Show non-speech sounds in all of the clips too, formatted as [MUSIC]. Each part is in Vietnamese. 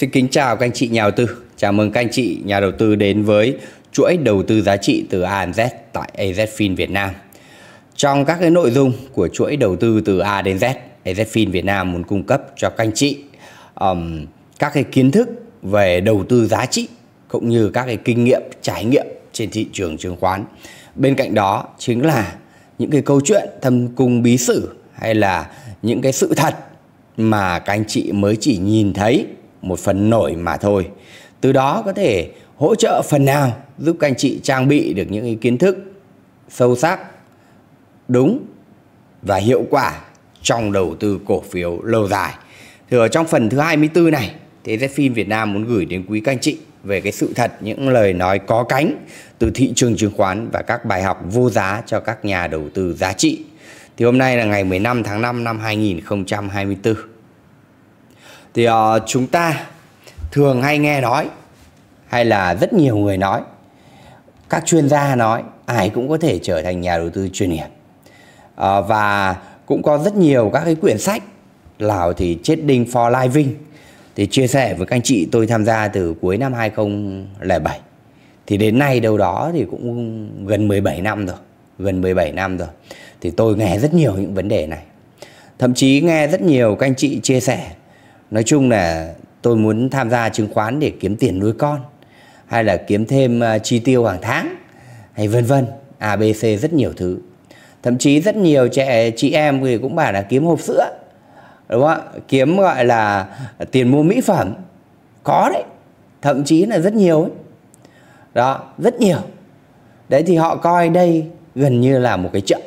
Xin kính chào các anh chị nhà đầu tư. Chào mừng các anh chị nhà đầu tư đến với chuỗi đầu tư giá trị từ A đến Z tại AZFIN Việt Nam. Trong các cái nội dung của chuỗi đầu tư từ A đến Z, AZFIN Việt Nam muốn cung cấp cho các anh chị um, các cái kiến thức về đầu tư giá trị cũng như các cái kinh nghiệm trải nghiệm trên thị trường chứng khoán. Bên cạnh đó chính là những cái câu chuyện thâm cung bí sử hay là những cái sự thật mà các anh chị mới chỉ nhìn thấy một phần nổi mà thôi. Từ đó có thể hỗ trợ phần nào giúp các anh chị trang bị được những kiến thức sâu sắc, đúng và hiệu quả trong đầu tư cổ phiếu lâu dài. Thì ở trong phần thứ 24 này, thế phim Việt Nam muốn gửi đến quý các anh chị về cái sự thật, những lời nói có cánh từ thị trường chứng khoán và các bài học vô giá cho các nhà đầu tư giá trị. Thì hôm nay là ngày 15 tháng 5 năm 2024 thì uh, chúng ta thường hay nghe nói hay là rất nhiều người nói các chuyên gia nói ai cũng có thể trở thành nhà đầu tư chuyên nghiệp uh, và cũng có rất nhiều các cái quyển sách Lào thì chết đinh for living thì chia sẻ với các anh chị tôi tham gia từ cuối năm 2007 thì đến nay đâu đó thì cũng gần 17 năm rồi gần 17 năm rồi thì tôi nghe rất nhiều những vấn đề này thậm chí nghe rất nhiều các anh chị chia sẻ nói chung là tôi muốn tham gia chứng khoán để kiếm tiền nuôi con hay là kiếm thêm à, chi tiêu hàng tháng hay vân vân abc rất nhiều thứ thậm chí rất nhiều trẻ chị em thì cũng bảo là kiếm hộp sữa đúng không ạ kiếm gọi là tiền mua mỹ phẩm có đấy thậm chí là rất nhiều ấy đó rất nhiều đấy thì họ coi đây gần như là một cái chợ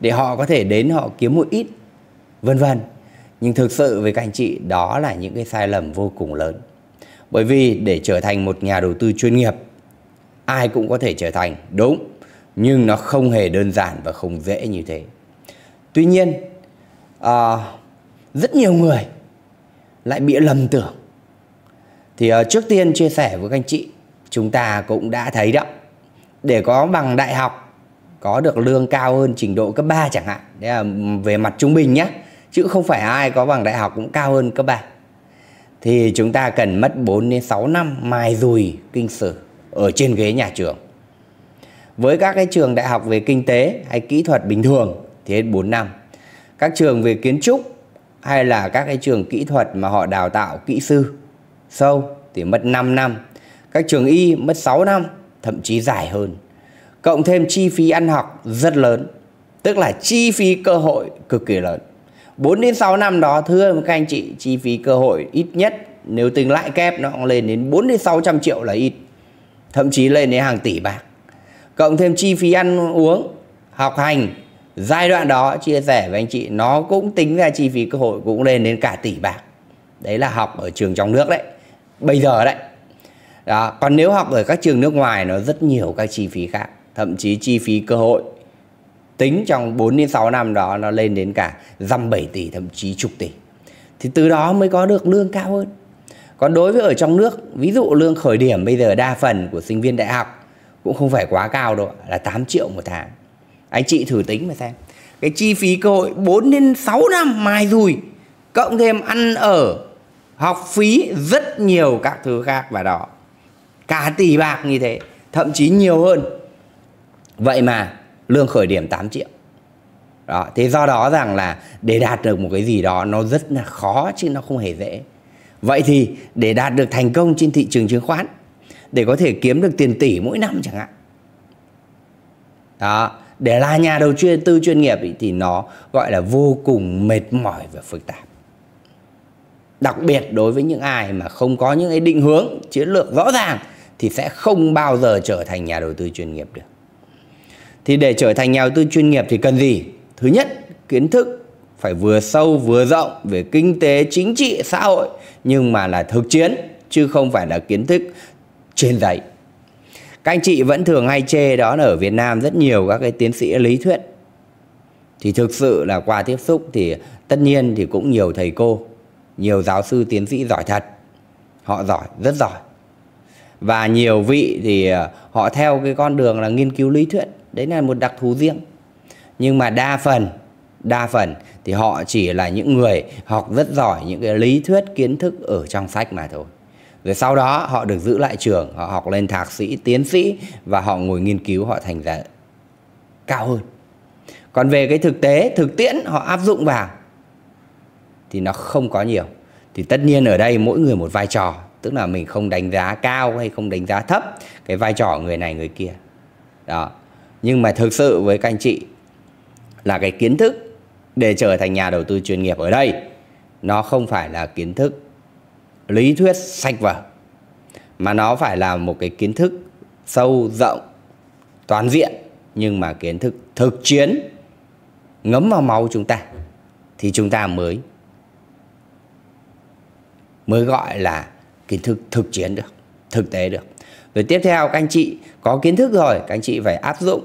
để họ có thể đến họ kiếm một ít vân vân nhưng thực sự với các anh chị đó là những cái sai lầm vô cùng lớn bởi vì để trở thành một nhà đầu tư chuyên nghiệp ai cũng có thể trở thành đúng nhưng nó không hề đơn giản và không dễ như thế tuy nhiên à, rất nhiều người lại bị lầm tưởng thì à, trước tiên chia sẻ với các anh chị chúng ta cũng đã thấy đó để có bằng đại học có được lương cao hơn trình độ cấp 3 chẳng hạn đấy là về mặt trung bình nhé chứ không phải ai có bằng đại học cũng cao hơn các bạn thì chúng ta cần mất 4 đến 6 năm mài dùi kinh sử ở trên ghế nhà trường. Với các cái trường đại học về kinh tế hay kỹ thuật bình thường thì hết 4 năm. Các trường về kiến trúc hay là các cái trường kỹ thuật mà họ đào tạo kỹ sư sâu thì mất 5 năm. Các trường y mất 6 năm, thậm chí dài hơn. Cộng thêm chi phí ăn học rất lớn, tức là chi phí cơ hội cực kỳ lớn. 4 đến 6 năm đó thưa các anh chị chi phí cơ hội ít nhất nếu tính lãi kép nó cũng lên đến 4 đến 600 triệu là ít thậm chí lên đến hàng tỷ bạc cộng thêm chi phí ăn uống học hành giai đoạn đó chia sẻ với anh chị nó cũng tính ra chi phí cơ hội cũng lên đến cả tỷ bạc đấy là học ở trường trong nước đấy bây giờ đấy đó. còn nếu học ở các trường nước ngoài nó rất nhiều các chi phí khác thậm chí chi phí cơ hội tính trong 4 đến 6 năm đó nó lên đến cả dăm 7 tỷ thậm chí chục tỷ thì từ đó mới có được lương cao hơn còn đối với ở trong nước ví dụ lương khởi điểm bây giờ đa phần của sinh viên đại học cũng không phải quá cao đâu là 8 triệu một tháng anh chị thử tính mà xem cái chi phí cơ hội 4 đến 6 năm mài dùi cộng thêm ăn ở học phí rất nhiều các thứ khác và đó cả tỷ bạc như thế thậm chí nhiều hơn vậy mà lương khởi điểm 8 triệu đó thế do đó rằng là để đạt được một cái gì đó nó rất là khó chứ nó không hề dễ vậy thì để đạt được thành công trên thị trường chứng khoán để có thể kiếm được tiền tỷ mỗi năm chẳng hạn đó để là nhà đầu chuyên tư chuyên nghiệp thì nó gọi là vô cùng mệt mỏi và phức tạp đặc biệt đối với những ai mà không có những cái định hướng chiến lược rõ ràng thì sẽ không bao giờ trở thành nhà đầu tư chuyên nghiệp được thì để trở thành nhà đầu tư chuyên nghiệp thì cần gì thứ nhất kiến thức phải vừa sâu vừa rộng về kinh tế chính trị xã hội nhưng mà là thực chiến chứ không phải là kiến thức trên giấy các anh chị vẫn thường hay chê đó là ở Việt Nam rất nhiều các cái tiến sĩ lý thuyết thì thực sự là qua tiếp xúc thì tất nhiên thì cũng nhiều thầy cô nhiều giáo sư tiến sĩ giỏi thật họ giỏi rất giỏi và nhiều vị thì ờ, họ theo cái con đường là nghiên cứu lý thuyết đấy là một đặc thù riêng nhưng mà đa phần đa phần thì họ chỉ là những người học rất giỏi những cái lý thuyết kiến thức ở trong sách mà thôi rồi sau đó họ được giữ lại trường họ học lên thạc sĩ tiến sĩ và họ ngồi nghiên cứu họ thành ra cao hơn còn về cái thực tế thực tiễn họ áp dụng vào thì nó không có nhiều thì tất nhiên ở đây mỗi người một vai trò tức là mình không đánh giá cao hay không đánh giá thấp cái vai trò người này người kia đó nhưng mà thực sự với các anh chị là cái kiến thức để trở thành nhà đầu tư chuyên nghiệp ở đây nó không phải là kiến thức lý thuyết sách vở mà nó phải là một cái kiến thức sâu rộng toàn diện nhưng mà kiến thức thực chiến ngấm vào máu chúng ta thì chúng ta mới mới gọi là kiến thức thực chiến được thực tế được rồi tiếp theo các anh chị có kiến thức rồi các anh chị phải áp dụng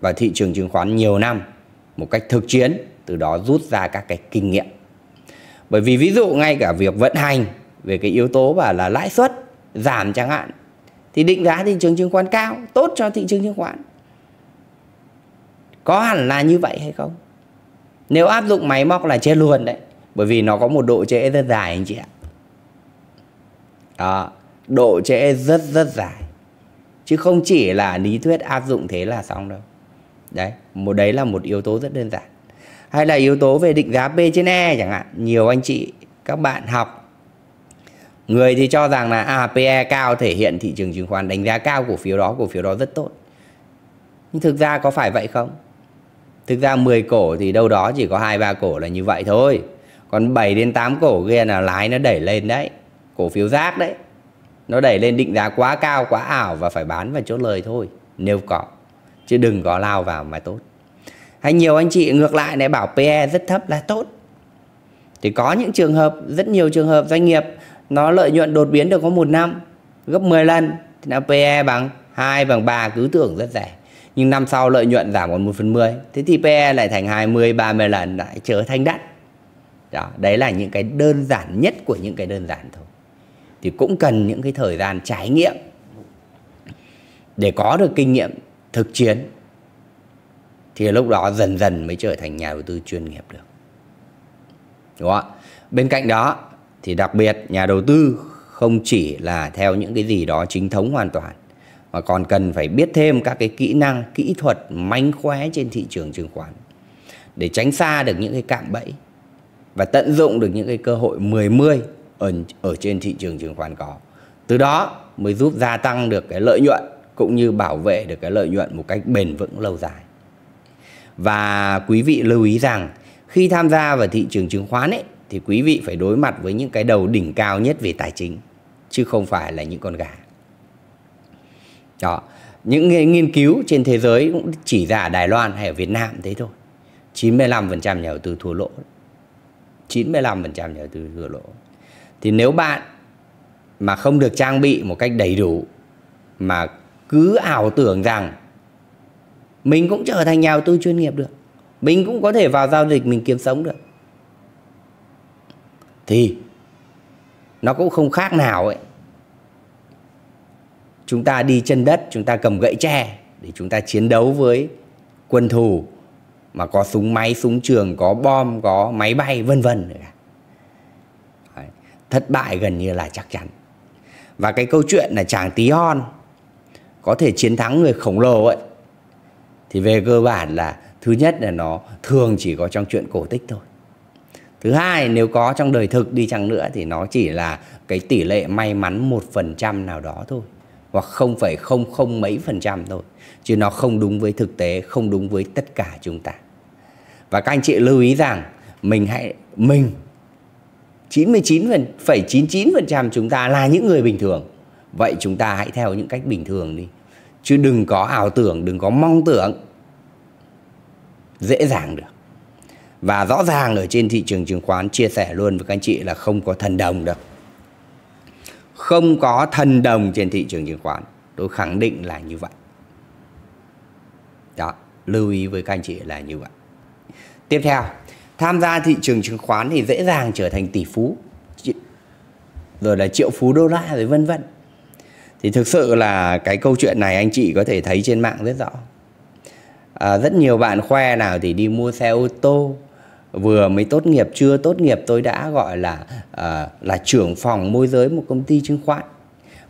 vào thị trường chứng khoán nhiều năm một cách thực chiến từ đó rút ra các cái kinh nghiệm bởi vì ví dụ ngay cả việc vận hành về cái yếu tố và là lãi suất giảm chẳng hạn thì định giá thị trường chứng khoán cao tốt cho thị trường chứng khoán có hẳn là như vậy hay không nếu áp dụng máy móc là chết luôn đấy bởi vì nó có một độ trễ rất dài anh chị ạ đó độ trễ rất rất dài chứ không chỉ là lý thuyết áp dụng thế là xong đâu đấy một đấy là một yếu tố rất đơn giản hay là yếu tố về định giá p trên e chẳng hạn nhiều anh chị các bạn học người thì cho rằng là à, pe cao thể hiện thị trường chứng khoán đánh giá cao cổ phiếu đó cổ phiếu đó rất tốt nhưng thực ra có phải vậy không thực ra 10 cổ thì đâu đó chỉ có hai ba cổ là như vậy thôi còn 7 đến 8 cổ kia là lái nó đẩy lên đấy cổ phiếu rác đấy nó đẩy lên định giá quá cao quá ảo và phải bán và chốt lời thôi nếu có chứ đừng có lao vào mà tốt hay nhiều anh chị ngược lại lại bảo PE rất thấp là tốt thì có những trường hợp rất nhiều trường hợp doanh nghiệp nó lợi nhuận đột biến được có một năm gấp 10 lần thì nó PE bằng 2 bằng 3 cứ tưởng rất rẻ nhưng năm sau lợi nhuận giảm còn 1 phần 10 thế thì PE lại thành 20 30 lần lại trở thành đắt đó đấy là những cái đơn giản nhất của những cái đơn giản thôi thì cũng cần những cái thời gian trải nghiệm để có được kinh nghiệm thực chiến thì lúc đó dần dần mới trở thành nhà đầu tư chuyên nghiệp được đúng không ạ bên cạnh đó thì đặc biệt nhà đầu tư không chỉ là theo những cái gì đó chính thống hoàn toàn mà còn cần phải biết thêm các cái kỹ năng kỹ thuật mánh khóe trên thị trường chứng khoán để tránh xa được những cái cạm bẫy và tận dụng được những cái cơ hội 10-10 ở, ở trên thị trường chứng khoán có từ đó mới giúp gia tăng được cái lợi nhuận cũng như bảo vệ được cái lợi nhuận một cách bền vững lâu dài và quý vị lưu ý rằng khi tham gia vào thị trường chứng khoán ấy thì quý vị phải đối mặt với những cái đầu đỉnh cao nhất về tài chính chứ không phải là những con gà đó những nghiên cứu trên thế giới cũng chỉ ra ở Đài Loan hay ở Việt Nam thế thôi 95% nhà đầu tư thua lỗ 95% nhà đầu tư thua lỗ thì nếu bạn mà không được trang bị một cách đầy đủ mà cứ ảo tưởng rằng mình cũng trở thành nhà đầu tư chuyên nghiệp được mình cũng có thể vào giao dịch mình kiếm sống được thì nó cũng không khác nào ấy chúng ta đi chân đất chúng ta cầm gậy tre để chúng ta chiến đấu với quân thù mà có súng máy súng trường có bom có máy bay vân vân thất bại gần như là chắc chắn và cái câu chuyện là chàng tí hon có thể chiến thắng người khổng lồ ấy thì về cơ bản là thứ nhất là nó thường chỉ có trong chuyện cổ tích thôi thứ hai nếu có trong đời thực đi chăng nữa thì nó chỉ là cái tỷ lệ may mắn một phần trăm nào đó thôi hoặc không phải không không mấy phần trăm thôi chứ nó không đúng với thực tế không đúng với tất cả chúng ta và các anh chị lưu ý rằng mình hãy mình 99,99% chúng ta là những người bình thường. Vậy chúng ta hãy theo những cách bình thường đi. Chứ đừng có ảo tưởng, đừng có mong tưởng. Dễ dàng được. Và rõ ràng ở trên thị trường chứng khoán chia sẻ luôn với các anh chị là không có thần đồng đâu. Không có thần đồng trên thị trường chứng khoán. Tôi khẳng định là như vậy. Đó, lưu ý với các anh chị là như vậy. Tiếp theo tham gia thị trường chứng khoán thì dễ dàng trở thành tỷ phú rồi là triệu phú đô la rồi vân vân thì thực sự là cái câu chuyện này anh chị có thể thấy trên mạng rất rõ à, rất nhiều bạn khoe nào thì đi mua xe ô tô vừa mới tốt nghiệp chưa tốt nghiệp tôi đã gọi là à, là trưởng phòng môi giới một công ty chứng khoán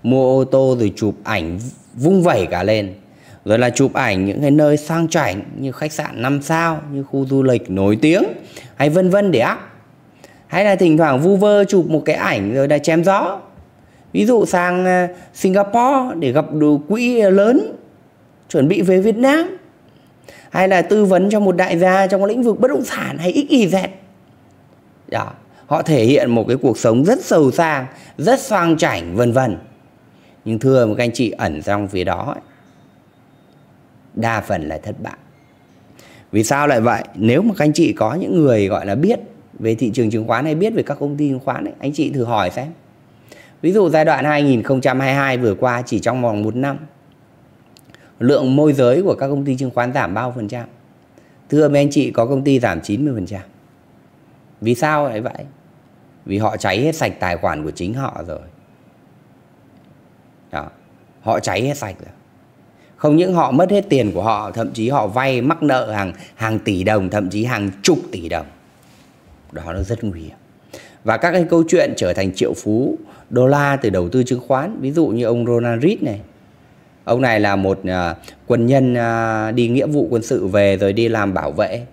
mua ô tô rồi chụp ảnh vung vẩy cả lên rồi là chụp ảnh những cái nơi sang chảnh như khách sạn 5 sao như khu du lịch nổi tiếng hay vân vân để up hay là thỉnh thoảng vu vơ chụp một cái ảnh rồi là chém gió ví dụ sang ờ, Singapore để gặp đồ quỹ lớn chuẩn bị về Việt Nam hay là tư vấn cho một đại gia trong lĩnh vực bất động sản hay ít XYZ đó dạ, họ thể hiện một cái cuộc sống rất sầu sang rất sang chảnh vân vân nhưng thưa một các anh chị ẩn trong phía đó ấy, đa phần là thất bại vì sao lại vậy nếu mà các anh chị có những người gọi là biết về thị trường chứng khoán hay biết về các công ty chứng khoán ấy, anh chị thử hỏi xem ví dụ giai đoạn 2022 vừa qua chỉ trong vòng một năm lượng môi giới của các công ty chứng khoán giảm bao phần trăm thưa mấy anh chị có công ty giảm 90 phần trăm vì sao lại vậy vì họ cháy hết sạch tài khoản của chính họ rồi Đó. họ cháy hết sạch rồi không những họ mất hết tiền của họ thậm chí họ vay mắc nợ hàng hàng tỷ đồng thậm chí hàng chục tỷ đồng đó nó rất nguy hiểm và các cái câu chuyện trở thành triệu phú đô la từ đầu tư chứng khoán ví dụ như ông Ronald Reed này ông này là một uh, quân nhân uh, đi nghĩa vụ quân sự về rồi đi làm bảo vệ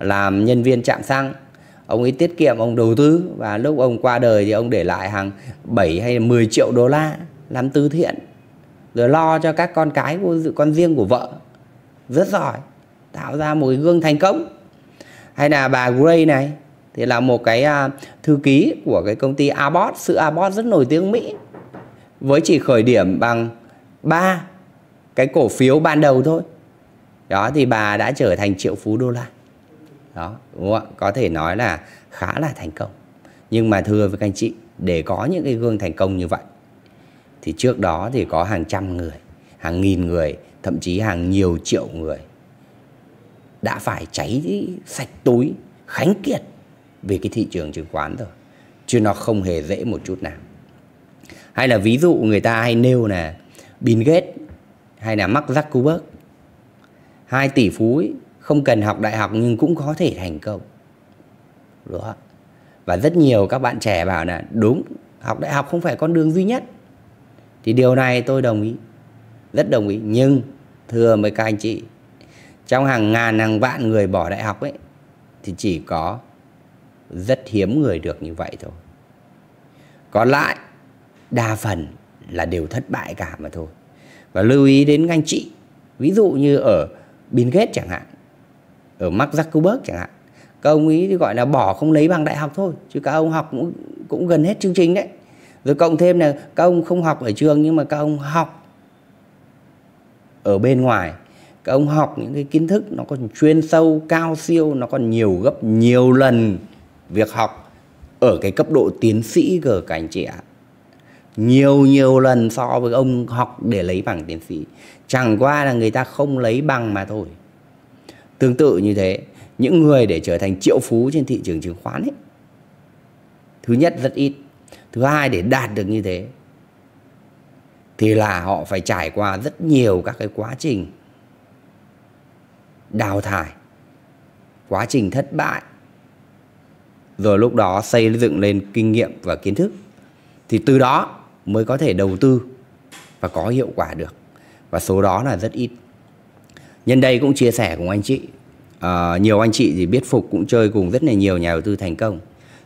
làm nhân viên trạm xăng ông ấy tiết kiệm ông đầu tư và lúc ông qua đời thì ông để lại hàng 7 hay 10 triệu đô la làm từ thiện rồi lo cho các con cái của con riêng của vợ rất giỏi tạo ra một gương thành công hay là bà Gray này thì là một cái uh, thư ký của cái công ty Abbott sự Abbott rất nổi tiếng Mỹ với chỉ khởi điểm bằng ba cái cổ phiếu ban đầu thôi đó thì bà đã trở thành triệu phú đô la đó đúng không? có thể nói là khá là thành công nhưng mà thưa với các anh chị để có những cái gương thành công như vậy thì trước đó thì có hàng trăm người hàng nghìn người thậm chí hàng nhiều triệu người đã phải cháy sạch túi khánh kiệt về cái thị trường chứng khoán rồi chứ nó không hề dễ một chút nào hay là ví dụ người ta hay nêu là Bill Gates hay là Mark Zuckerberg hai tỷ phú ấy, không cần học đại học nhưng cũng có thể thành công đúng không? và rất nhiều các bạn trẻ bảo là đúng học đại học không phải con đường duy nhất thì điều này tôi đồng ý rất đồng ý nhưng thưa mấy các anh chị trong hàng ngàn hàng vạn người bỏ đại học ấy thì chỉ có rất hiếm người được như vậy thôi còn lại đa phần là đều thất bại cả mà thôi và lưu ý đến anh chị ví dụ như ở Bill Gates chẳng hạn ở Mark Zuckerberg chẳng hạn các ông ấy thì gọi là bỏ không lấy bằng đại học thôi chứ các ông học cũng, cũng gần hết chương trình đấy rồi cộng thêm là các ông không học ở trường nhưng mà các ông học ở bên ngoài các ông học những cái kiến thức nó còn chuyên sâu cao siêu nó còn nhiều gấp nhiều lần việc học ở cái cấp độ tiến sĩ của các anh chị ạ nhiều nhiều lần so với ông học để lấy bằng tiến sĩ chẳng qua là người ta không lấy bằng mà thôi tương tự như thế những người để trở thành triệu phú trên thị trường chứng khoán ấy thứ nhất rất ít thứ hai để đạt được như thế thì là họ phải trải qua rất nhiều các cái quá trình đào thải quá trình thất bại rồi lúc đó xây dựng lên kinh nghiệm và kiến thức thì từ đó mới có thể đầu tư và có hiệu quả được và số đó là rất ít nhân đây cũng chia sẻ cùng anh chị à, nhiều anh chị thì biết phục cũng chơi cùng rất là nhiều nhà đầu tư thành công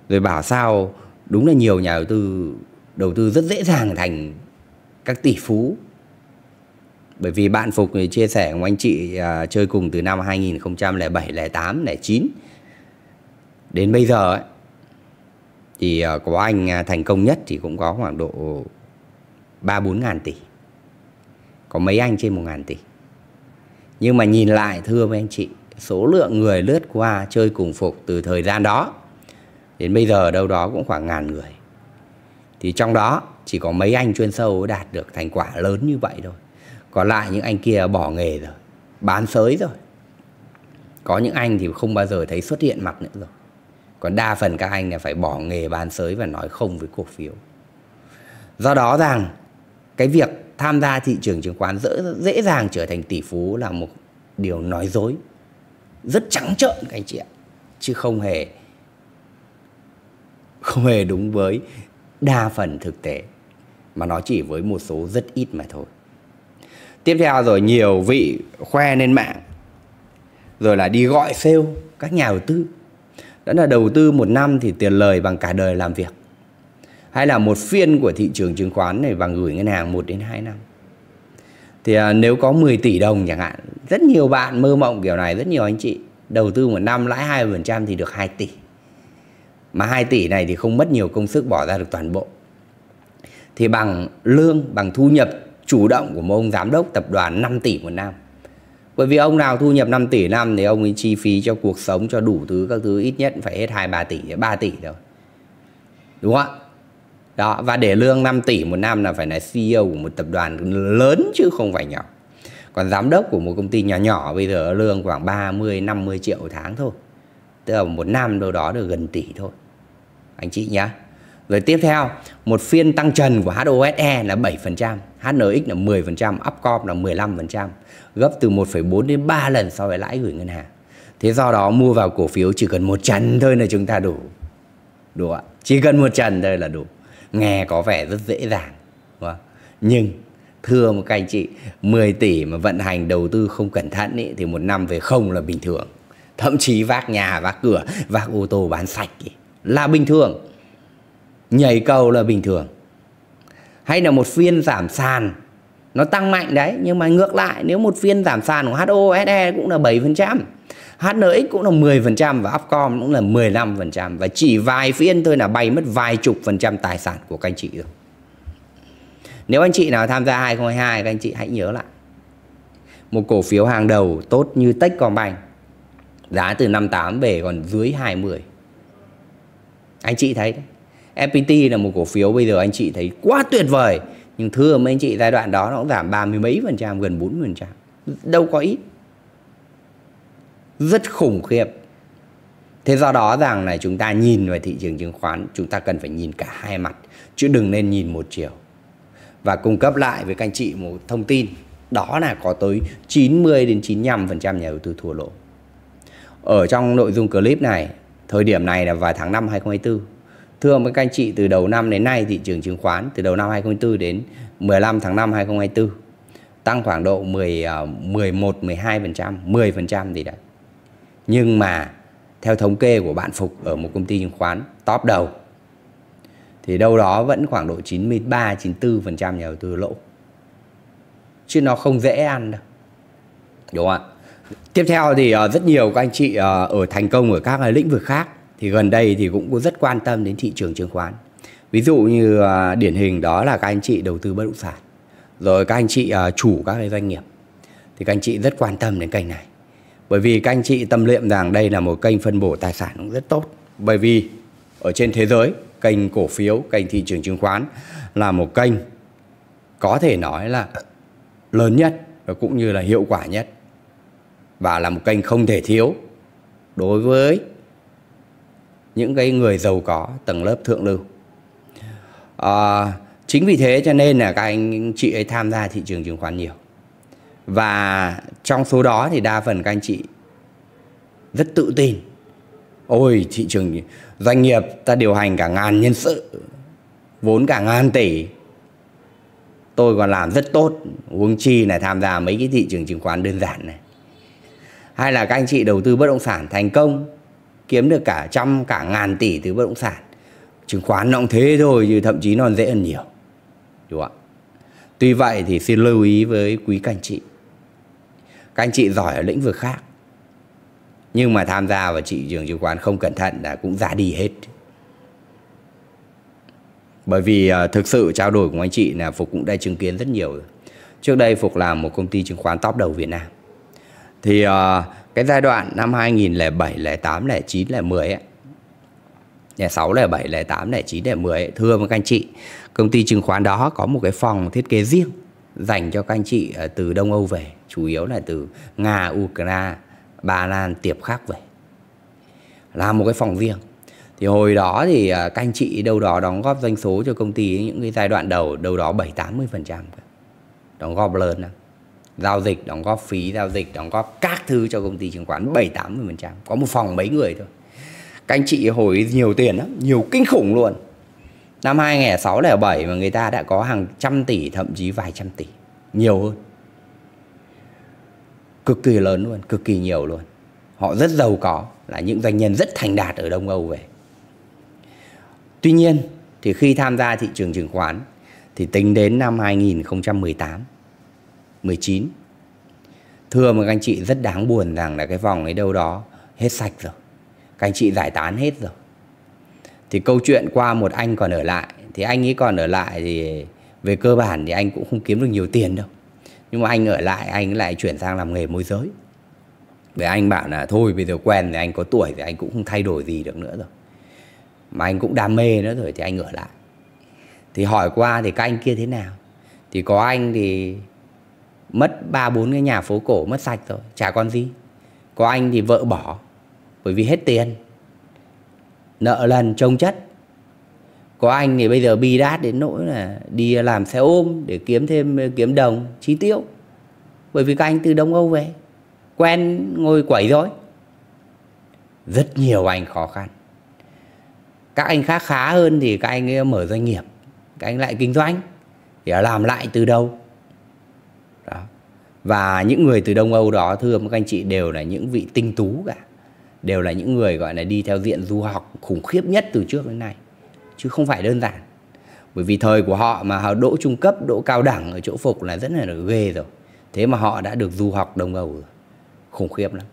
rồi bảo sao đúng là nhiều nhà đầu tư đầu tư rất dễ dàng thành các tỷ phú bởi vì bạn Phục thì chia sẻ cùng anh chị à, chơi cùng từ năm 2007, 08, 09 đến bây giờ ấy, thì à, có anh à, thành công nhất thì cũng có khoảng độ 3-4 ngàn tỷ có mấy anh trên 1 ngàn tỷ nhưng mà nhìn lại thưa với anh chị số lượng người lướt qua chơi cùng Phục từ thời gian đó đến bây giờ đâu đó cũng khoảng ngàn người thì trong đó chỉ có mấy anh chuyên sâu đạt được thành quả lớn như vậy thôi còn lại những anh kia bỏ nghề rồi bán sới rồi có những anh thì không bao giờ thấy xuất hiện mặt nữa rồi còn đa phần các anh là phải bỏ nghề bán sới và nói không với cổ phiếu do đó rằng cái việc tham gia thị trường chứng khoán dễ, dễ dàng trở thành tỷ phú là một điều nói dối rất trắng trợn các anh chị ạ chứ không hề không hề đúng với đa phần thực tế mà nó chỉ với một số rất ít mà thôi tiếp theo rồi nhiều vị khoe lên mạng rồi là đi gọi sale các nhà đầu tư đó là đầu tư một năm thì tiền lời bằng cả đời làm việc hay là một phiên của thị trường chứng khoán này bằng gửi ngân hàng 1 đến 2 năm thì à, nếu có 10 tỷ đồng chẳng hạn rất nhiều bạn mơ mộng kiểu này rất nhiều anh chị đầu tư một năm lãi 2% thì được 2 tỷ mà 2 tỷ này thì không mất nhiều công sức bỏ ra được toàn bộ. Thì bằng lương, bằng thu nhập chủ động của một ông giám đốc tập đoàn 5 tỷ một năm. Bởi vì ông nào thu nhập 5 tỷ năm thì ông ấy chi phí cho cuộc sống, cho đủ thứ các thứ ít nhất phải hết 2-3 tỷ, 3 tỷ rồi. Đúng không ạ? Đó, và để lương 5 tỷ một năm là phải là CEO của một tập đoàn lớn chứ không phải nhỏ. Còn giám đốc của một công ty nhỏ nhỏ bây giờ lương khoảng 30 50 triệu tháng thôi. Tức là một năm đâu đó được gần tỷ thôi anh chị nhá. Rồi tiếp theo, một phiên tăng trần của HOSE là 7%, HNX là 10%, Upcom là 15%, gấp từ 1,4 đến 3 lần so với lãi gửi ngân hàng. Thế do đó mua vào cổ phiếu chỉ cần một trần thôi là chúng ta đủ. Đủ ạ. Chỉ cần một trần thôi là đủ. Nghe có vẻ rất dễ dàng. Đúng không? Nhưng thưa một các anh chị, 10 tỷ mà vận hành đầu tư không cẩn thận ý, thì một năm về không là bình thường. Thậm chí vác nhà, vác cửa, vác ô tô bán sạch. Ý là bình thường nhảy cầu là bình thường hay là một phiên giảm sàn nó tăng mạnh đấy nhưng mà ngược lại nếu một phiên giảm sàn của HOSE cũng là 7% HNX cũng là 10% và Upcom cũng là 15% và chỉ vài phiên thôi là bay mất vài chục phần trăm tài sản của các anh chị được nếu anh chị nào tham gia 2022 các anh chị hãy nhớ lại một cổ phiếu hàng đầu tốt như Techcombank giá từ 58 về còn dưới 20 anh chị thấy đấy FPT là một cổ phiếu bây giờ anh chị thấy quá tuyệt vời nhưng thưa mấy anh chị giai đoạn đó nó cũng giảm ba mươi mấy phần trăm gần bốn phần trăm đâu có ít rất khủng khiếp thế do đó rằng là chúng ta nhìn về thị trường chứng khoán chúng ta cần phải nhìn cả hai mặt chứ đừng nên nhìn một chiều và cung cấp lại với các anh chị một thông tin đó là có tới 90 đến 95% nhà đầu tư thua lỗ ở trong nội dung clip này Thời điểm này là vào tháng 5 2024. Thưa với các anh chị, từ đầu năm đến nay thị trường chứng khoán từ đầu năm 2024 đến 15 tháng 5 2024 tăng khoảng độ 10 11 12%, 10% gì đấy. Nhưng mà theo thống kê của bạn Phục ở một công ty chứng khoán top đầu thì đâu đó vẫn khoảng độ 93 94% nhà đầu tư lỗ. Chứ nó không dễ ăn đâu. Đúng không ạ? Tiếp theo thì ờ, rất nhiều các anh chị ờ, ở thành công ở các ờ, lĩnh vực khác thì gần đây thì cũng rất quan tâm đến thị trường chứng khoán. Ví dụ như điển hình đó là các anh chị đầu tư bất động sản, rồi các anh chị chủ các cái doanh nghiệp. Thì các anh chị rất quan tâm đến kênh này. Bởi vì các anh chị tâm niệm rằng đây là một kênh phân bổ tài sản cũng rất tốt. Bởi vì ở trên thế giới, kênh cổ phiếu, kênh thị trường chứng khoán là một kênh có thể nói là lớn nhất và cũng như là hiệu quả nhất và là một kênh không thể thiếu đối với những cái người giàu có tầng lớp thượng lưu à, chính vì thế cho nên là các anh chị ấy tham gia thị trường chứng khoán nhiều và trong số đó thì đa phần các anh chị rất tự tin ôi thị trường doanh nghiệp ta điều hành cả ngàn nhân sự vốn cả ngàn tỷ tôi còn làm rất tốt uống chi này tham gia mấy cái thị trường chứng khoán đơn giản này hay là các anh chị đầu tư bất động sản thành công kiếm được cả trăm cả ngàn tỷ từ bất động sản chứng khoán nó cũng thế thôi chứ thậm chí nó còn dễ hơn nhiều đúng không ạ tuy vậy thì xin lưu ý với quý các anh chị các anh chị giỏi ở lĩnh vực khác nhưng mà tham gia vào thị trường chứng khoán không cẩn thận là cũng ra đi hết bởi vì ờ, thực sự trao đổi của anh chị là phục cũng đã chứng kiến rất nhiều trước đây phục làm một công ty chứng khoán top đầu việt nam thì uh, cái giai đoạn năm 2007, 08, 09, 10 ấy, 06, 07, 08, 09, 10 ấy, thưa các anh chị, công ty chứng khoán đó có một cái phòng thiết kế riêng dành cho các anh chị ờ, từ Đông Âu về, chủ yếu là từ Nga, Ukraine, Ba Lan, Tiệp Khắc về. Là một cái phòng riêng. Thì hồi đó thì ờ, các anh chị đâu đó đóng góp doanh số cho công ty những cái giai đoạn đầu đâu đó 7 80% đóng góp lớn lắm giao dịch đóng góp phí giao dịch đóng góp các thứ cho công ty chứng khoán 7 80 có một phòng mấy người thôi các anh chị hồi nhiều tiền lắm nhiều kinh khủng luôn năm 2006 là 7 mà người ta đã có hàng trăm tỷ thậm chí vài trăm tỷ nhiều hơn cực kỳ lớn luôn cực kỳ nhiều luôn họ rất giàu có là những doanh nhân rất thành đạt ở Đông Âu về tuy nhiên thì khi tham gia thị trường chứng khoán thì tính đến năm 2018 19 Thưa mà các anh chị rất đáng buồn rằng là cái vòng ấy đâu đó hết sạch rồi Các anh chị giải tán hết rồi Thì câu chuyện qua một anh còn ở lại Thì anh ấy còn ở lại thì về cơ bản thì anh cũng không kiếm được nhiều tiền đâu Nhưng mà anh ở lại anh lại chuyển sang làm nghề môi giới Vì anh bảo là thôi bây giờ quen thì anh có tuổi thì anh cũng không thay đổi gì được nữa rồi Mà anh cũng đam mê nữa rồi thì anh ở lại Thì hỏi qua thì các anh kia thế nào Thì có anh thì mất ba bốn cái nhà phố cổ mất sạch rồi chả còn gì có anh thì vợ bỏ bởi vì hết tiền nợ lần trông chất có anh thì bây giờ bi đát đến nỗi là đi làm xe ôm để kiếm thêm kiếm đồng chi tiêu bởi vì các anh từ đông âu về quen ngồi quẩy rồi rất nhiều anh khó khăn các anh khác khá hơn thì các anh mở doanh nghiệp các anh lại kinh doanh để làm lại từ đầu và những người từ Đông Âu đó thưa các anh chị đều là những vị tinh tú cả đều là những người gọi là đi theo diện du học khủng khiếp nhất từ trước đến nay chứ không phải đơn giản bởi vì thời của họ mà họ đỗ trung cấp đỗ cao đẳng ở chỗ phục là rất là ghê rồi thế mà họ đã được du học đông âu rồi khủng khiếp lắm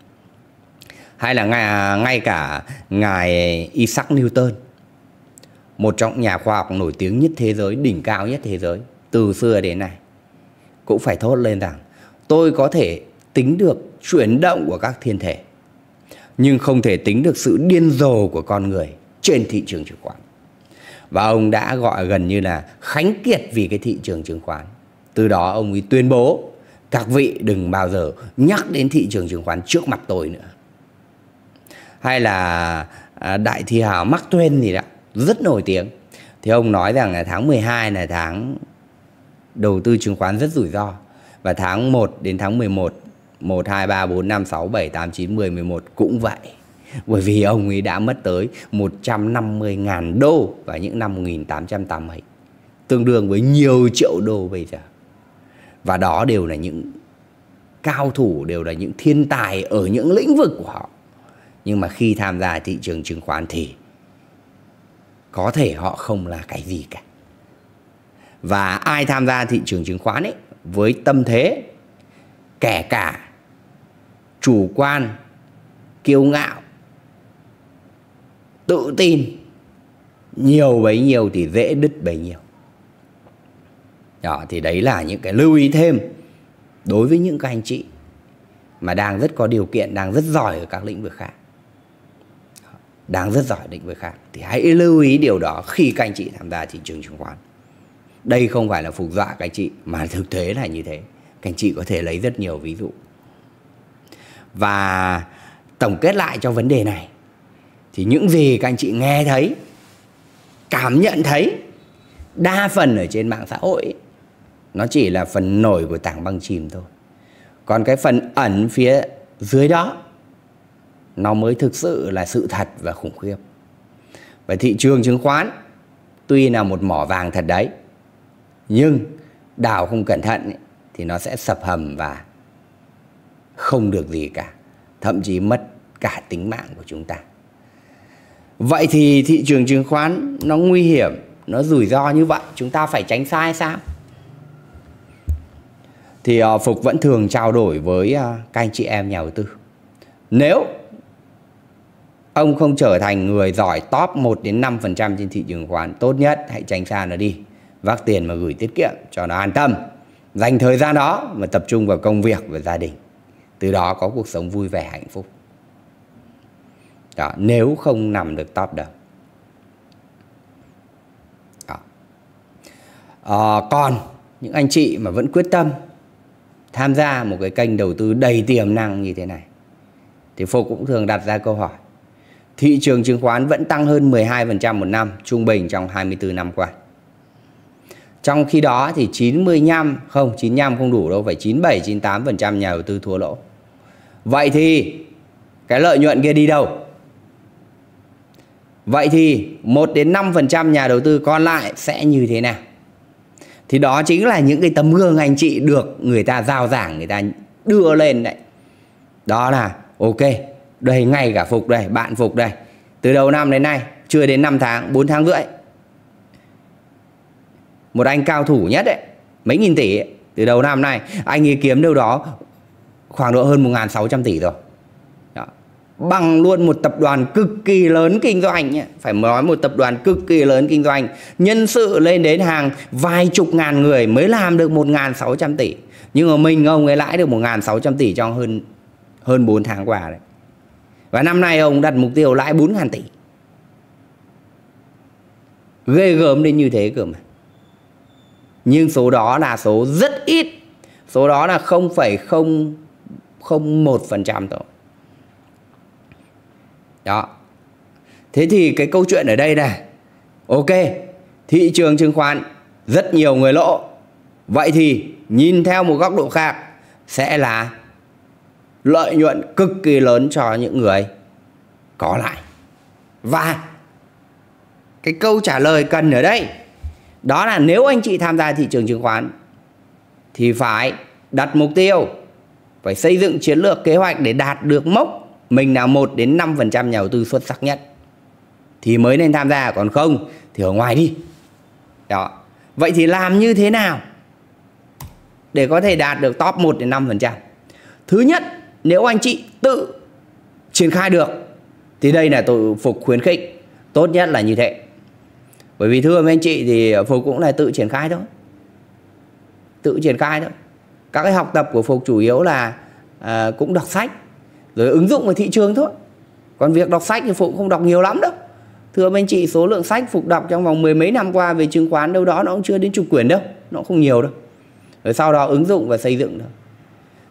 hay là ngay, ngay cả ngài Isaac Newton một trong nhà khoa học nổi tiếng nhất thế giới đỉnh cao nhất thế giới từ xưa đến nay cũng phải thốt lên rằng tôi có thể tính được chuyển động của các thiên thể nhưng không thể tính được sự điên rồ của con người trên thị trường chứng khoán. Và ông đã gọi gần như là khánh kiệt vì cái thị trường chứng khoán. Từ đó ông ấy tuyên bố các vị đừng bao giờ nhắc đến thị trường chứng khoán trước mặt tôi nữa. Hay là à, đại thi hào Mark Twain gì đó rất nổi tiếng. Thì ông nói rằng là tháng 12 là tháng đầu tư chứng khoán rất rủi ro và tháng 1 đến tháng 11 1 2 3 4 5 6 7 8 9 10 11 cũng vậy. Bởi vì ông ấy đã mất tới 150.000 đô vào những năm 1880 tương đương với nhiều triệu đô bây giờ. Và đó đều là những cao thủ, đều là những thiên tài ở những lĩnh vực của họ. Nhưng mà khi tham gia thị trường chứng khoán thì có thể họ không là cái gì cả. Và ai tham gia thị trường chứng khoán ấy với tâm thế kẻ cả chủ quan kiêu ngạo tự tin nhiều bấy nhiêu thì dễ đứt bấy nhiêu đó thì đấy là những cái lưu ý thêm đối với những các anh chị mà đang rất có điều kiện đang rất giỏi ở các lĩnh vực khác đang rất giỏi lĩnh vực khác thì hãy lưu ý điều đó khi các anh chị tham gia thị trường chứng khoán đây không phải là phục dọa các anh chị mà thực tế là như thế các anh chị có thể lấy rất nhiều ví dụ và tổng kết lại cho vấn đề này thì những gì các anh chị nghe thấy cảm nhận thấy đa phần ở trên mạng xã hội ấy, nó chỉ là phần nổi của tảng băng chìm thôi còn cái phần ẩn phía dưới đó nó mới thực sự là sự thật và khủng khiếp và thị trường chứng khoán tuy là một mỏ vàng thật đấy nhưng đào không cẩn thận ấy, thì nó sẽ sập hầm và không được gì cả thậm chí mất cả tính mạng của chúng ta vậy thì thị trường chứng khoán nó nguy hiểm nó rủi ro như vậy chúng ta phải tránh sai sao thì uh, phục vẫn thường trao đổi với ờ, các anh chị em nhà đầu tư nếu ông không trở thành người giỏi top 1 đến 5% trên thị trường khoán tốt nhất hãy tránh xa nó đi vác tiền mà gửi tiết kiệm cho nó an tâm dành thời gian đó mà tập trung vào công việc và gia đình từ đó có cuộc sống vui vẻ hạnh phúc đó, nếu không nằm được top đầu đó. À, còn những anh chị mà vẫn quyết tâm tham gia một cái kênh đầu tư đầy tiềm năng như thế này thì Phô cũng thường đặt ra câu hỏi thị trường chứng khoán vẫn tăng hơn 12% một năm trung bình trong 24 năm qua. Trong khi đó thì 95, không 95 không đủ đâu, phải 97, 98% nhà đầu tư thua lỗ. Vậy thì cái lợi nhuận kia đi đâu? Vậy thì 1 đến 5% nhà đầu tư còn lại sẽ như thế nào? Thì đó chính là những cái tấm gương anh chị được người ta giao giảng, người ta đưa lên đấy. Đó là ok, đây ngay cả Phục đây, bạn Phục đây. Từ đầu năm đến nay, chưa đến 5 tháng, 4 tháng rưỡi một anh cao thủ nhất đấy mấy nghìn tỷ từ đầu năm nay anh ấy kiếm đâu đó khoảng độ hơn 1.600 tỷ rồi đó. bằng luôn một tập đoàn cực kỳ lớn kinh doanh ấy. phải nói một tập đoàn cực kỳ lớn kinh doanh nhân sự lên đến hàng vài chục ngàn người mới làm được 1.600 tỷ nhưng mà mình ông ấy lãi được 1.600 tỷ trong hơn hơn 4 tháng qua đấy và năm nay ông đặt mục tiêu lãi 4.000 tỷ ghê gớm đến như thế cơ mà nhưng số đó là số rất ít số đó là 0,001% thôi đó thế thì cái câu chuyện ở đây này ok thị trường chứng khoán rất nhiều người lỗ vậy thì nhìn theo một góc độ khác sẽ là lợi nhuận cực kỳ lớn cho những người có lại và cái câu trả lời cần ở đây đó là nếu anh chị tham gia thị trường chứng khoán thì phải đặt mục tiêu phải xây dựng chiến lược kế hoạch để đạt được mốc mình là 1 đến 5% nhà đầu tư xuất sắc nhất thì mới nên tham gia còn không thì ở ngoài đi đó vậy thì làm như thế nào để có thể đạt được top 1 đến 5% thứ nhất nếu anh chị tự triển khai được thì đây là tôi phục khuyến khích tốt nhất là như thế bởi vì thưa mấy anh chị thì phục cũng là tự triển khai thôi tự triển khai thôi các cái học tập của phục chủ yếu là à, cũng đọc sách rồi ứng dụng vào thị trường thôi còn việc đọc sách thì phục không đọc nhiều lắm đâu thưa mấy anh chị số lượng sách phục đọc trong vòng mười mấy năm qua về chứng khoán đâu đó nó cũng chưa đến chục quyển đâu nó không nhiều đâu rồi sau đó ứng dụng và xây dựng thôi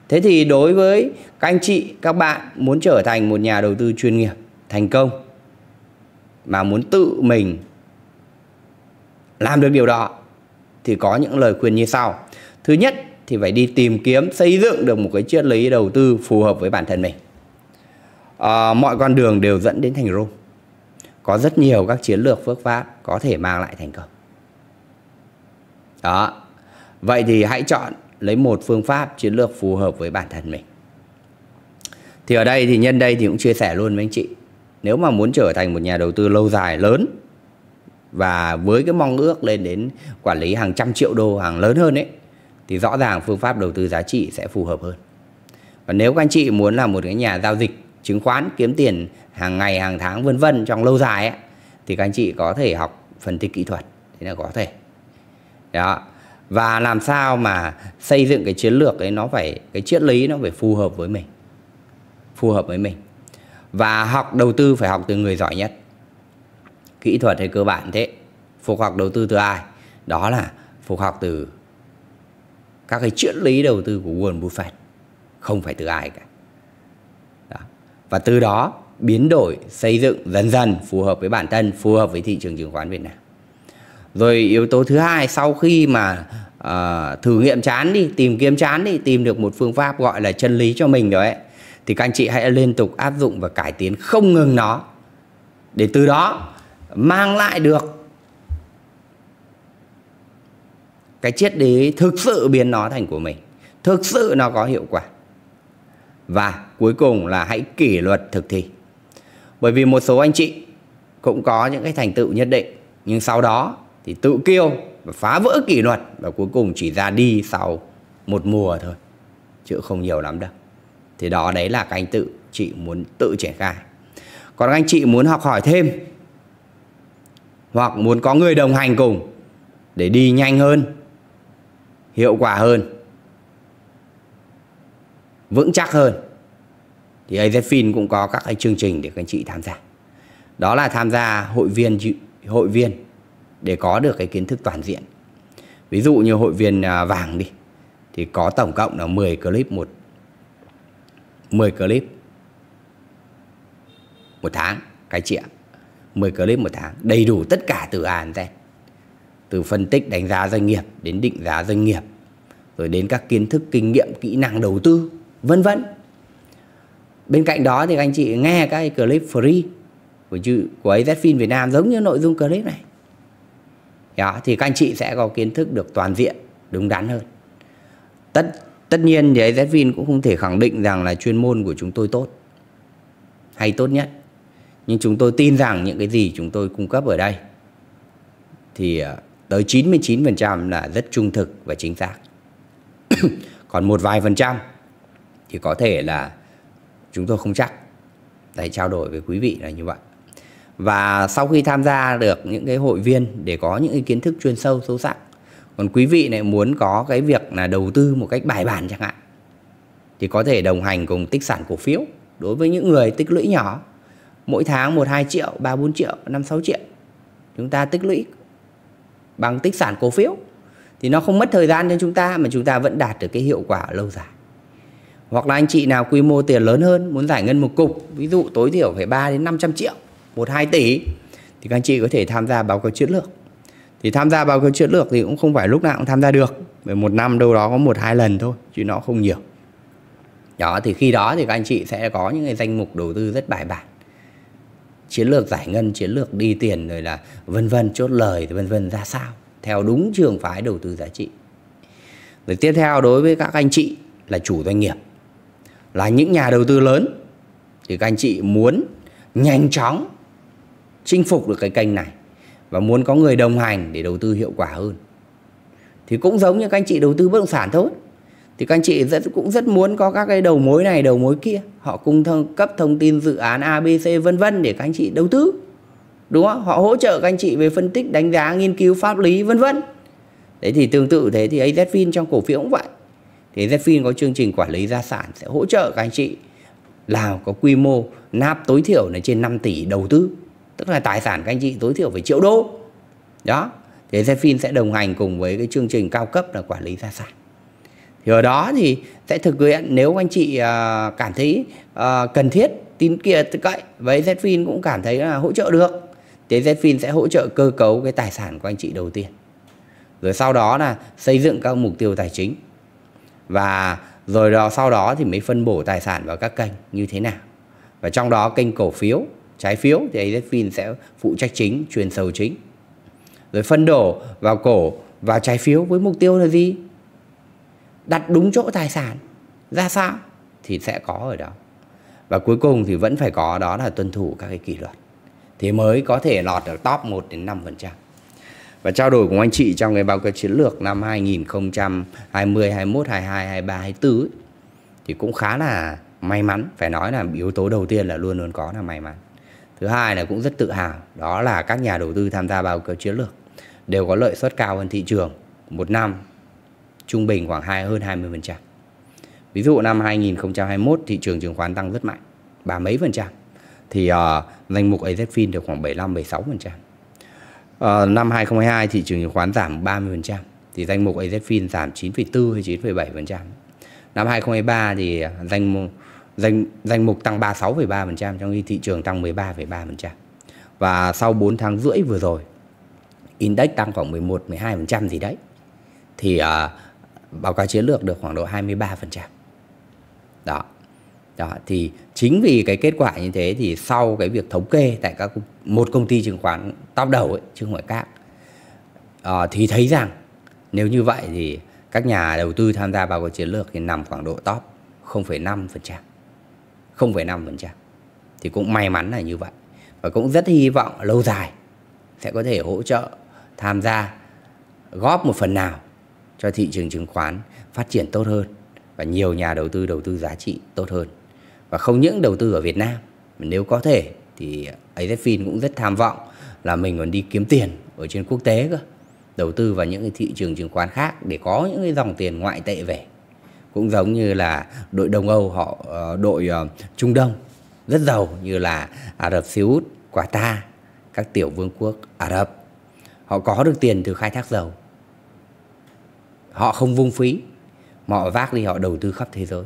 thế thì đối với các anh chị các bạn muốn trở thành một nhà đầu tư chuyên nghiệp thành công mà muốn tự mình làm được điều đó thì có những lời khuyên như sau thứ nhất thì phải đi tìm kiếm xây dựng được một cái triết lý đầu tư phù hợp với bản thân mình à, mọi con đường đều dẫn đến thành công có rất nhiều các chiến lược phước pháp có thể mang lại thành công đó vậy thì hãy chọn lấy một phương pháp chiến lược phù hợp với bản thân mình thì ở đây thì nhân đây thì cũng chia sẻ luôn với anh chị nếu mà muốn trở thành một nhà đầu tư lâu dài lớn và với cái mong ước lên đến quản lý hàng trăm triệu đô hàng lớn hơn ấy thì rõ ràng phương pháp đầu tư giá trị sẽ phù hợp hơn và nếu các anh chị muốn là một cái nhà giao dịch chứng khoán kiếm tiền hàng ngày hàng tháng vân vân trong lâu dài ấy, thì các anh chị có thể học phân tích kỹ thuật thế là có thể đó và làm sao mà xây dựng cái chiến lược ấy nó phải cái triết lý nó phải phù hợp với mình phù hợp với mình và học đầu tư phải học từ người giỏi nhất kỹ thuật hay cơ bản thế phục học đầu tư từ ai đó là phục học từ các cái triết lý đầu tư của Warren Buffett không phải từ ai cả đó. và từ đó biến đổi xây dựng dần dần phù hợp với bản thân phù hợp với thị trường chứng khoán Việt Nam rồi yếu tố thứ hai sau khi mà uh, thử nghiệm chán đi tìm kiếm chán đi tìm được một phương pháp gọi là chân lý cho mình rồi ấy thì các anh chị hãy liên tục áp dụng và cải tiến không ngừng nó để từ đó mang lại được cái triết lý thực sự biến nó thành của mình thực sự nó có hiệu quả và cuối cùng là hãy kỷ luật thực thi bởi vì một số anh chị cũng có những cái thành tựu nhất định nhưng sau đó thì tự kêu và phá vỡ kỷ luật và cuối cùng chỉ ra đi sau một mùa thôi chứ không nhiều lắm đâu thì đó đấy là các anh tự chị muốn tự triển khai còn anh chị muốn học hỏi thêm hoặc muốn có người đồng hành cùng để đi nhanh hơn, hiệu quả hơn, vững chắc hơn thì AZFIN cũng có các cái chương trình để các anh chị tham gia. Đó là tham gia hội viên hội viên để có được cái kiến thức toàn diện. Ví dụ như hội viên à, vàng đi thì có tổng cộng là 10 clip một 10 clip một tháng cái chị ạ 10 clip một tháng đầy đủ tất cả từ A đến Z từ phân tích đánh giá doanh nghiệp đến định giá doanh nghiệp rồi đến các kiến thức kinh nghiệm kỹ năng đầu tư vân vân bên cạnh đó thì anh chị nghe các clip free của chữ của AZFIN Việt Nam giống như nội dung clip này đó, thì các anh chị sẽ có kiến thức được toàn diện đúng đắn hơn tất tất nhiên thì AZFIN cũng không thể khẳng định rằng là chuyên môn của chúng tôi tốt hay tốt nhất nhưng chúng tôi tin rằng những cái gì chúng tôi cung cấp ở đây thì à, tới 99% là rất trung thực và chính xác. [COUGHS] Còn một vài phần trăm thì có thể là chúng tôi không chắc. để trao đổi với quý vị là như vậy. Và sau khi tham gia được những cái hội viên để có những cái kiến thức chuyên sâu sâu sắc. Còn quý vị lại muốn có cái việc là đầu tư một cách bài bản chẳng hạn thì có thể đồng hành cùng tích sản cổ phiếu đối với những người tích lũy nhỏ mỗi tháng 1 2 triệu, 3 4 triệu, 5 6 triệu. Chúng ta tích lũy bằng tích sản cổ phiếu thì nó không mất thời gian cho chúng ta mà chúng ta vẫn đạt được cái hiệu quả lâu dài. Hoặc là anh chị nào quy mô tiền lớn hơn muốn giải ngân một cục, ví dụ tối thiểu phải 3 đến 500 triệu, 1 2 tỷ thì các anh chị có thể tham gia báo cáo chiến lược. Thì tham gia báo cáo chiến lược thì cũng không phải lúc nào cũng tham gia được, bởi một năm đâu đó có một hai lần thôi chứ nó không nhiều. Đó thì khi đó thì các anh chị sẽ có những cái danh mục đầu tư rất bài bản chiến lược giải ngân chiến lược đi tiền rồi là vân vân chốt lời vân vân ra sao theo đúng trường phái đầu tư giá trị rồi tiếp theo đối với các anh chị là chủ doanh nghiệp là những nhà đầu tư lớn thì các anh chị muốn nhanh chóng chinh phục được cái kênh này và muốn có người đồng hành để đầu tư hiệu quả hơn thì cũng giống như các anh chị đầu tư bất động sản thôi thì các anh chị rất cũng rất muốn có các cái đầu mối này đầu mối kia họ cung thông, cấp thông tin dự án abc vân vân để các anh chị đầu tư đúng không họ hỗ trợ các anh chị về phân tích đánh giá nghiên cứu pháp lý vân vân đấy thì tương tự thế thì azfin trong cổ phiếu cũng vậy thì azfin có chương trình quản lý gia sản sẽ hỗ trợ các anh chị làm có quy mô nạp tối thiểu là trên 5 tỷ đầu tư tức là tài sản các anh chị tối thiểu phải triệu đô đó thì azfin sẽ đồng hành cùng với cái chương trình cao cấp là quản lý gia sản thì ở đó thì sẽ thực hiện nếu anh chị uh, cảm thấy uh, cần thiết tin kia cậy với Zfin cũng cảm thấy là hỗ trợ được thì Zfin sẽ hỗ trợ cơ cấu cái tài sản của anh chị đầu tiên rồi sau đó là xây dựng các mục tiêu tài chính và rồi đó sau đó thì mới phân bổ tài sản vào các kênh như thế nào và trong đó kênh cổ phiếu trái phiếu thì ZFIN sẽ phụ trách chính truyền sầu chính rồi phân đổ vào cổ và trái phiếu với mục tiêu là gì đặt đúng chỗ tài sản ra sao thì sẽ có ở đó và cuối cùng thì vẫn phải có đó là tuân thủ các cái kỷ luật thì mới có thể lọt ở top 1 đến 5 phần trăm và trao đổi cùng anh chị trong cái báo cáo chiến lược năm 2020, 21, 22, 23, 24 ấy, thì cũng khá là may mắn phải nói là yếu tố đầu tiên là luôn luôn có là may mắn thứ hai là cũng rất tự hào đó là các nhà đầu tư tham gia vào cơ chiến lược đều có lợi suất cao hơn thị trường một năm trung bình khoảng hai hơn 20%. Ví dụ năm 2021 thị trường chứng khoán tăng rất mạnh, ba mấy phần trăm thì uh, danh mục AZFIN được khoảng 75 76%. Uh, năm 2022 thị trường chứng khoán giảm 30% thì danh mục AZFIN giảm 9,4 hay 9,7%. Năm 2023 thì danh mục danh danh mục tăng 36,3% trong khi thị trường tăng 13,3%. Và sau 4 tháng rưỡi vừa rồi, index tăng khoảng 11 12% gì đấy. Thì uh, báo cáo chiến lược được khoảng độ 23%. Đó. Đó thì chính vì cái kết quả như thế thì sau cái việc thống kê tại các một công ty chứng khoán top đầu ấy, chứ không phải các à, ờ, thì thấy rằng nếu như vậy thì các nhà đầu tư tham gia vào cái chiến lược thì nằm khoảng độ top 0,5%. 0,5%. Thì cũng may mắn là như vậy. Và cũng rất hy vọng lâu dài sẽ có thể hỗ trợ tham gia góp một phần nào cho thị trường chứng khoán phát triển tốt hơn và nhiều nhà đầu tư đầu tư giá trị tốt hơn. Và không những đầu tư ở Việt Nam, nếu có thể thì AZFIN cũng rất tham vọng là mình còn đi kiếm tiền ở trên quốc tế cơ. Đầu tư vào những cái thị trường chứng khoán khác để có những cái dòng tiền ngoại tệ về. Cũng giống như là đội Đông Âu họ ờ, đội ờ, Trung Đông rất giàu như là Ả Rập Xê Út, Qatar, các tiểu vương quốc Ả Rập. Họ có được tiền từ khai thác dầu họ không vung phí mà họ vác đi họ đầu tư khắp thế giới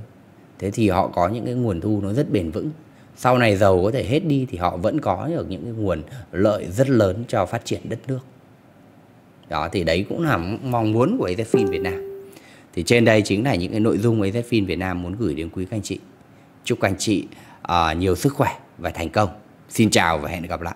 thế thì họ có những cái nguồn thu nó rất bền vững sau này giàu có thể hết đi thì họ vẫn có được những cái nguồn lợi rất lớn cho phát triển đất nước đó thì đấy cũng là mong muốn của AZFIN Việt Nam thì trên đây chính là những cái nội dung AZFIN Việt Nam muốn gửi đến quý các anh chị chúc các anh chị uh, nhiều sức khỏe và thành công xin chào và hẹn gặp lại